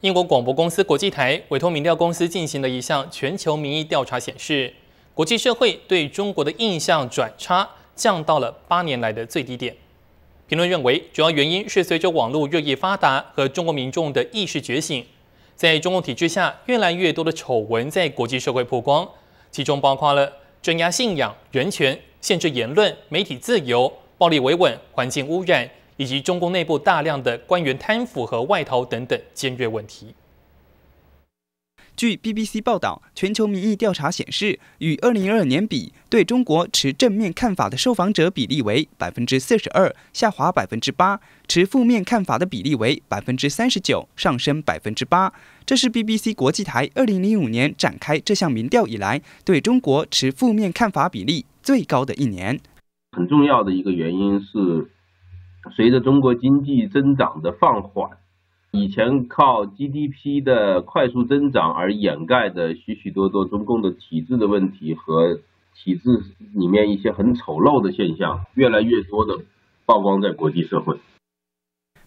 英国广播公司国际台委托民调公司进行的一项全球民意调查显示，国际社会对中国的印象转差，降到了八年来的最低点。评论认为，主要原因是随着网络日益发达和中国民众的意识觉醒，在中共体制下，越来越多的丑闻在国际社会曝光，其中包括了镇压信仰、人权限制、言论、媒体自由、暴力维稳、环境污染。以及中共内部大量的官员贪腐和外逃等等尖锐问题。据 BBC 报道，全球民意调查显示，与二零二二年比，对中国持正面看法的受访者比例为百分之四十二，下滑百分之八；持负面看法的比例为百分之三十九，上升百分之八。这是 BBC 国际台二零零五年展开这项民调以来，对中国持负面看法比例最高的一年。很重要的一个原因是。随着中国经济增长的放缓，以前靠 GDP 的快速增长而掩盖的许许多多中共的体制的问题和体制里面一些很丑陋的现象，越来越多的曝光在国际社会。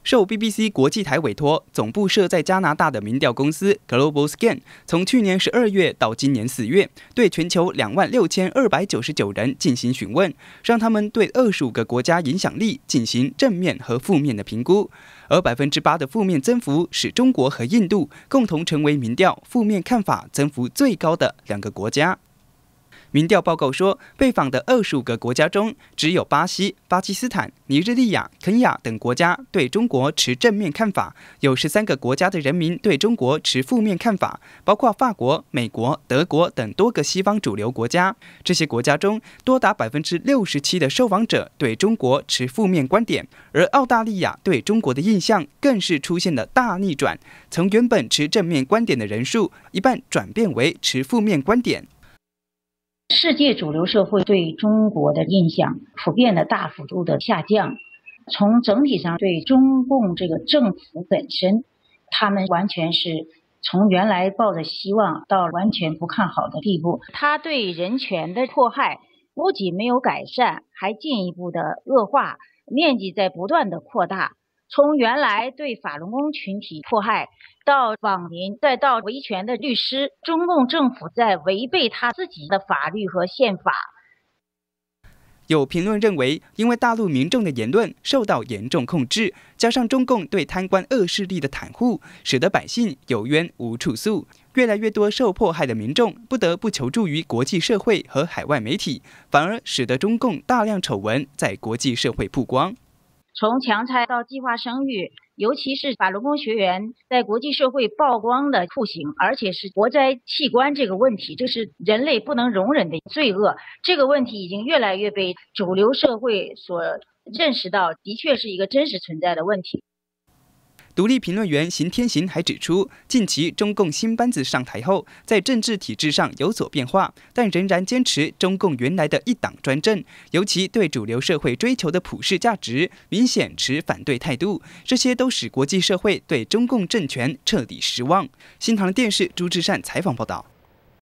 受 BBC 国际台委托，总部设在加拿大的民调公司 GlobalScan，从去年十二月到今年四月，对全球两万六千二百九十九人进行询问，让他们对二十五个国家影响力进行正面和负面的评估。而百分之八的负面增幅，使中国和印度共同成为民调负面看法增幅最高的两个国家。民调报告说，被访的二十五个国家中，只有巴西、巴基斯坦、尼日利亚、肯雅亚等国家对中国持正面看法；有十三个国家的人民对中国持负面看法，包括法国、美国、德国等多个西方主流国家。这些国家中，多达百分之六十七的受访者对中国持负面观点。而澳大利亚对中国的印象更是出现了大逆转，从原本持正面观点的人数一半转变为持负面观点。世界主流社会对中国的印象普遍的大幅度的下降，从整体上对中共这个政府本身，他们完全是从原来抱着希望到完全不看好的地步。他对人权的迫害不仅没有改善，还进一步的恶化，面积在不断的扩大。从原来对法轮功群体迫害，到网民，再到维权的律师，中共政府在违背他自己的法律和宪法。有评论认为，因为大陆民众的言论受到严重控制，加上中共对贪官恶势力的袒护，使得百姓有冤无处诉。越来越多受迫害的民众不得不求助于国际社会和海外媒体，反而使得中共大量丑闻在国际社会曝光。从强拆到计划生育，尤其是法轮功学员在国际社会曝光的酷刑，而且是活摘器官这个问题，这是人类不能容忍的罪恶。这个问题已经越来越被主流社会所认识到，的确是一个真实存在的问题。独立评论员邢天行还指出，近期中共新班子上台后，在政治体制上有所变化，但仍然坚持中共原来的一党专政，尤其对主流社会追求的普世价值明显持反对态度，这些都使国际社会对中共政权彻底失望。新唐电视朱志善采访报道。